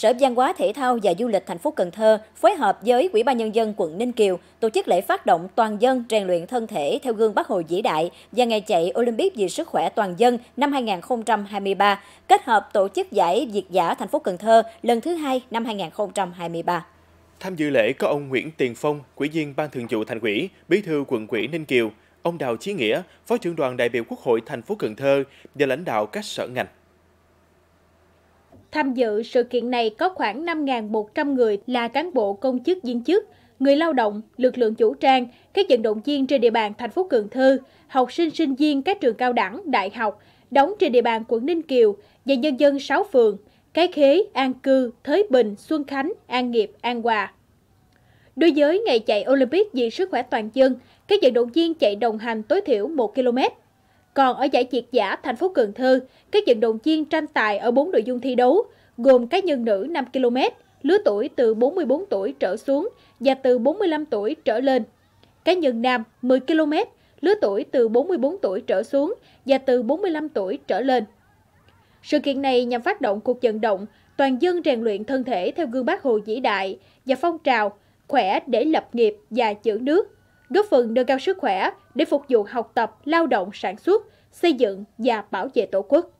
Sở Văn hóa Thể thao và Du lịch thành phố Cần Thơ phối hợp với Ủy ban nhân dân quận Ninh Kiều tổ chức lễ phát động toàn dân rèn luyện thân thể theo gương Bác Hồ vĩ đại và ngày chạy Olympic vì sức khỏe toàn dân năm 2023, kết hợp tổ chức giải Việt giả thành phố Cần Thơ lần thứ hai năm 2023. Tham dự lễ có ông Nguyễn Tiền Phong, Ủy viên Ban Thường vụ Thành ủy, Bí thư quận ủy Ninh Kiều, ông Đào Chí Nghĩa, Phó trưởng đoàn đại biểu Quốc hội thành phố Cần Thơ và lãnh đạo các sở ngành. Tham dự sự kiện này có khoảng 5.100 người là cán bộ công chức viên chức, người lao động, lực lượng vũ trang, các vận động viên trên địa bàn thành phố Cần Thơ, học sinh sinh viên các trường cao đẳng, đại học, đóng trên địa bàn quận Ninh Kiều và nhân dân 6 phường, Cái Khế, An Cư, Thới Bình, Xuân Khánh, An Nghiệp, An Hòa. Đối với ngày chạy Olympic vì sức khỏe toàn dân, các vận động viên chạy đồng hành tối thiểu 1 km. Còn ở giải triệt giả thành phố Cần Thơ, các vận động viên tranh tài ở 4 nội dung thi đấu, gồm cá nhân nữ 5 km, lứa tuổi từ 44 tuổi trở xuống và từ 45 tuổi trở lên. Cá nhân nam 10 km, lứa tuổi từ 44 tuổi trở xuống và từ 45 tuổi trở lên. Sự kiện này nhằm phát động cuộc vận động toàn dân rèn luyện thân thể theo gương bác Hồ Vĩ Đại và phong trào khỏe để lập nghiệp và giữ nước góp phần nâng cao sức khỏe để phục vụ học tập, lao động, sản xuất, xây dựng và bảo vệ Tổ quốc.